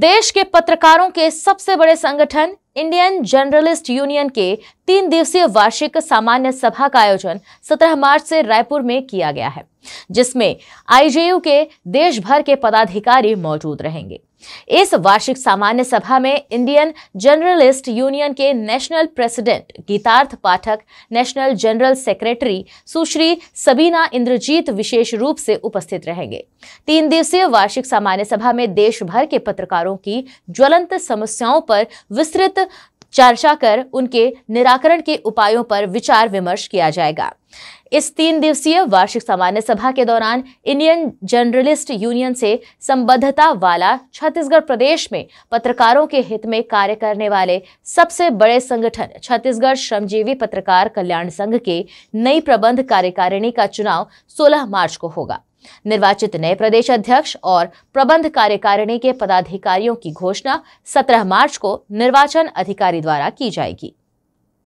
देश के पत्रकारों के सबसे बड़े संगठन इंडियन जर्नलिस्ट यूनियन के तीन दिवसीय वार्षिक सामान्य सभा का आयोजन 17 मार्च से रायपुर में किया गया है जिसमें आईजेयू के देश भर के पदाधिकारी मौजूद रहेंगे इस वार्षिक सामान्य सभा में इंडियन जर्नलिस्ट यूनियन के national president Geetartha Pathak national general secretary Sushri Sabina Inderjit विशेष रूप से उपस्थित रहेंगे तीन दिवसीय वार्षिक सामान्य सभा में देश भर के पत्रकारों की ज्वलंत समस्याओं पर विस्तृत चर्चा कर उनके निराकरण के उपायों पर विचार विमर्श किया जाएगा इस तीन दिवसीय वार्षिक सामान्य सभा के दौरान इंडियन जर्नलिस्ट यूनियन से संबद्धता वाला छत्तीसगढ़ प्रदेश में पत्रकारों के हित में कार्य करने वाले सबसे बड़े संगठन छत्तीसगढ़ श्रमजीवी पत्रकार कल्याण संघ के नई प्रबंध कार्यकारिणी का चुनाव 16 मार्च को होगा निर्वाचित नए प्रदेश अध्यक्ष और प्रबंध कार्यकारिणी के पदाधिकारियों की घोषणा 17 मार्च को निर्वाचन अधिकारी द्वारा की जाएगी